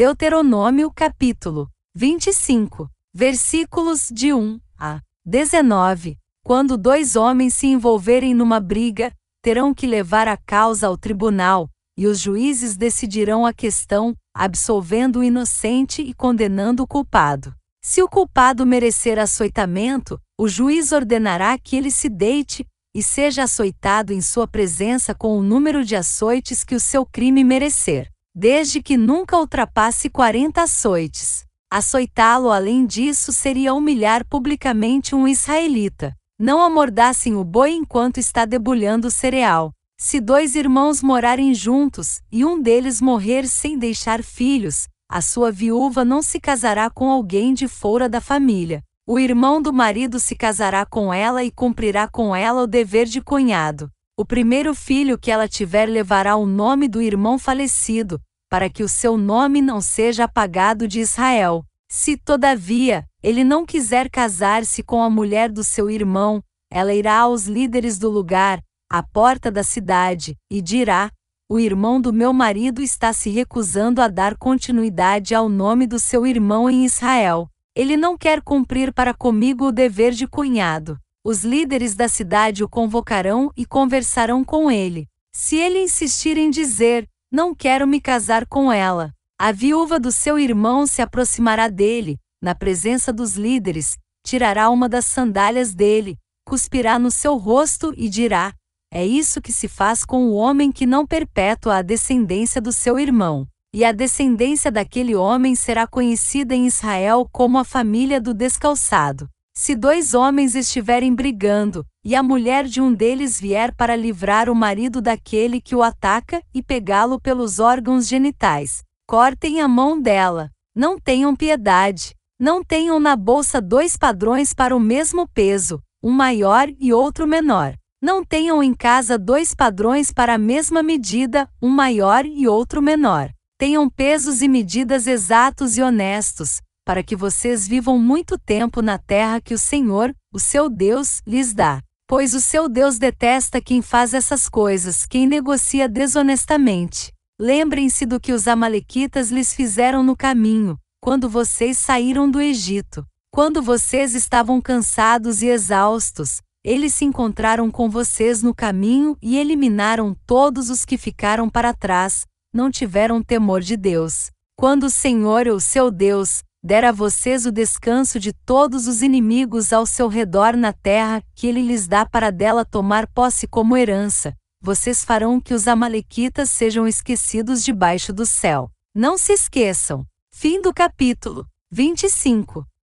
Deuteronômio capítulo 25, versículos de 1 a 19. Quando dois homens se envolverem numa briga, terão que levar a causa ao tribunal, e os juízes decidirão a questão, absolvendo o inocente e condenando o culpado. Se o culpado merecer açoitamento, o juiz ordenará que ele se deite e seja açoitado em sua presença com o número de açoites que o seu crime merecer desde que nunca ultrapasse 40 açoites. Açoitá-lo além disso seria humilhar publicamente um israelita. Não amordassem o boi enquanto está debulhando o cereal. Se dois irmãos morarem juntos e um deles morrer sem deixar filhos, a sua viúva não se casará com alguém de fora da família. O irmão do marido se casará com ela e cumprirá com ela o dever de cunhado. O primeiro filho que ela tiver levará o nome do irmão falecido, para que o seu nome não seja apagado de Israel. Se, todavia, ele não quiser casar-se com a mulher do seu irmão, ela irá aos líderes do lugar, à porta da cidade, e dirá: O irmão do meu marido está se recusando a dar continuidade ao nome do seu irmão em Israel. Ele não quer cumprir para comigo o dever de cunhado. Os líderes da cidade o convocarão e conversarão com ele. Se ele insistir em dizer: Não quero me casar com ela, a viúva do seu irmão se aproximará dele, na presença dos líderes, tirará uma das sandálias dele, cuspirá no seu rosto e dirá: É isso que se faz com o homem que não perpetua a descendência do seu irmão. E a descendência daquele homem será conhecida em Israel como a família do descalçado. Se dois homens estiverem brigando, e a mulher de um deles vier para livrar o marido daquele que o ataca e pegá-lo pelos órgãos genitais, cortem a mão dela. Não tenham piedade. Não tenham na bolsa dois padrões para o mesmo peso, um maior e outro menor. Não tenham em casa dois padrões para a mesma medida, um maior e outro menor. Tenham pesos e medidas exatos e honestos, para que vocês vivam muito tempo na terra que o Senhor, o seu Deus, lhes dá. Pois o seu Deus detesta quem faz essas coisas, quem negocia desonestamente. Lembrem-se do que os Amalequitas lhes fizeram no caminho, quando vocês saíram do Egito. Quando vocês estavam cansados e exaustos, eles se encontraram com vocês no caminho e eliminaram todos os que ficaram para trás, não tiveram temor de Deus. Quando o Senhor, o seu Deus, dera a vocês o descanso de todos os inimigos ao seu redor na terra, que ele lhes dá para dela tomar posse como herança, vocês farão que os Amalequitas sejam esquecidos debaixo do céu. Não se esqueçam. Fim do capítulo 25.